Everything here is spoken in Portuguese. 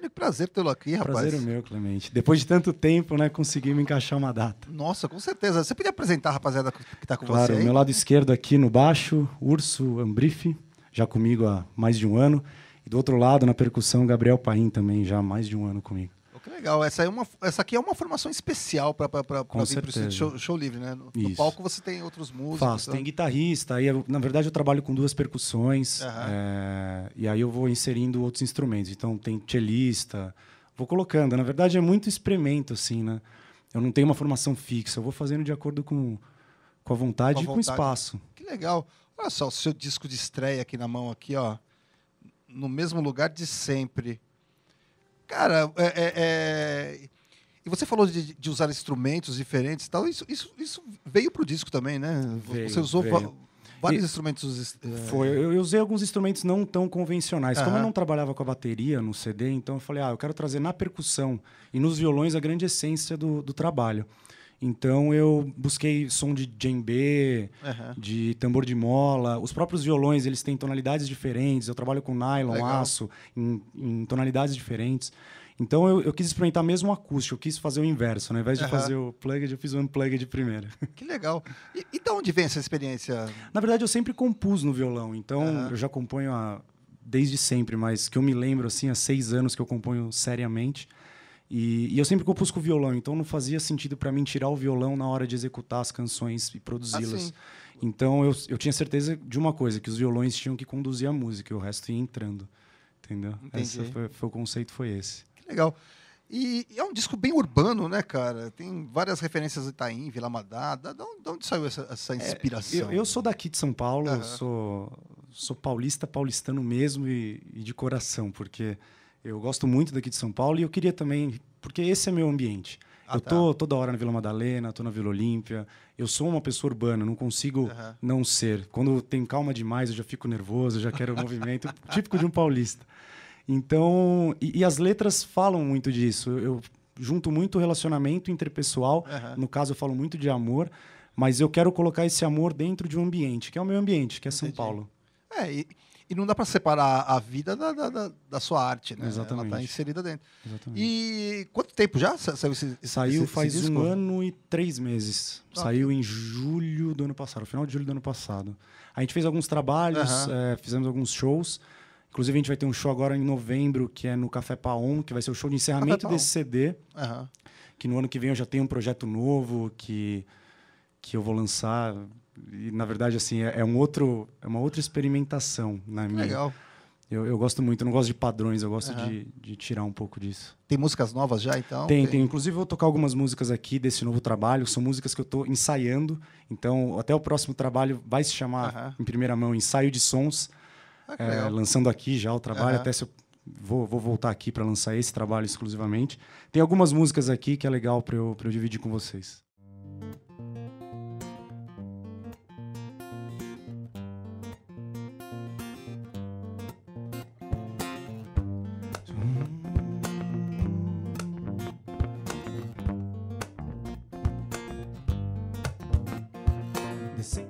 Tênico, prazer tê-lo aqui, rapaz. Prazer é meu, Clemente. Depois de tanto tempo, né, conseguimos encaixar uma data. Nossa, com certeza. Você podia apresentar a rapaziada que está com claro, você Claro, meu lado esquerdo aqui no baixo, Urso Ambrife, já comigo há mais de um ano. E do outro lado, na percussão, Gabriel Paim também, já há mais de um ano comigo. Que legal. Essa, é uma, essa aqui é uma formação especial para vir para o show, show livre, né? No, no, palco você tem outros músicos. Faço, tá? tem guitarrista. Aí, eu, na verdade, eu trabalho com duas percussões. Uhum. É, e aí eu vou inserindo outros instrumentos. Então tem cellista. Vou colocando. Na verdade, é muito experimento, assim, né? Eu não tenho uma formação fixa. Eu vou fazendo de acordo com, com a vontade com a e com o espaço. Que legal. Olha só, o seu disco de estreia aqui na mão, aqui, ó. No mesmo lugar de sempre Cara, é, é, é... E você falou de, de, usar instrumentos diferentes e tal. Isso, isso, isso veio pro disco também, né? Veio, você usou vários e instrumentos. É... Foi, eu usei alguns instrumentos não tão convencionais. Uhum. Como eu não trabalhava com a bateria no CD, então eu falei, ah, eu quero trazer na percussão e nos violões a grande essência do, do trabalho. Então eu busquei som de djembe, uhum. de tambor de mola. Os próprios violões eles têm tonalidades diferentes. Eu trabalho com nylon, Legal. aço, em, em, tonalidades diferentes. Então eu, eu, quis experimentar mesmo o acústico, eu quis fazer o inverso. Né? Ao invés uhum. de fazer o plugged, eu fiz o unplugged primeiro. Que legal. E, e de onde vem essa experiência? Na verdade, eu sempre compus no violão. Então uhum. eu já componho há, desde sempre, mas que eu me lembro assim, há seis anos que eu componho seriamente. E, e, eu sempre compus com o violão, então não fazia sentido para mim tirar o violão na hora de executar as canções e produzi-las. Ah, então eu, eu tinha certeza de uma coisa, que os violões tinham que conduzir a música, e o resto ia entrando. Entendeu? Esse foi, foi, o conceito foi esse. Que legal. E, e, é um disco bem urbano, né, cara? Tem várias referências a Itaim, Vila Madá. De onde saiu essa, essa é, inspiração? É, eu, eu, sou daqui de São Paulo, uhum. sou, sou paulista, paulistano mesmo e, e de coração, porque eu gosto muito daqui de São Paulo e eu queria também, porque esse é meu ambiente. Ah, eu tá. tô tá. toda hora na Vila Madalena, tô na Vila Olímpia. Eu sou uma pessoa urbana, não consigo uhum. não ser. Quando tem calma demais, eu já fico nervoso, já quero movimento típico de um paulista. Então, e, e, as letras falam muito disso. Eu junto muito relacionamento interpessoal. Uhum. No caso, eu falo muito de amor, mas eu quero colocar esse amor dentro de um ambiente, que é o meu ambiente, que é Entendi. São Paulo. É, e e não dá para separar a vida da, da, da, sua arte, né? Exatamente. Ela tá inserida dentro. Exatamente. E quanto tempo já saiu esse, Saiu esse, faz esse um ano e três meses. Ah, saiu em julho do ano passado, final de julho do ano passado. A gente fez alguns trabalhos, é, fizemos alguns shows. Inclusive, a gente vai ter um show agora em novembro, que é no Café Paon, que vai ser o show de encerramento desse CD. Que no ano que vem eu já tenho um projeto novo que, que eu vou lançar e na verdade assim é, é, um outro é uma outra experimentação na minha. Legal. Eu, eu, gosto muito, eu não gosto de padrões, eu gosto uhum. de, de, tirar um pouco disso. Tem músicas novas já, então? Tem, tem, tem. Inclusive, eu vou tocar algumas músicas aqui desse novo trabalho, são músicas que eu estou ensaiando, então até o próximo trabalho vai se chamar, uhum. em primeira mão, Ensaio de Sons, ah, é, lançando aqui já o trabalho, uhum. até se eu vou, vou voltar aqui para lançar esse trabalho exclusivamente. Tem algumas músicas aqui que é legal para eu, eu dividir com vocês. See.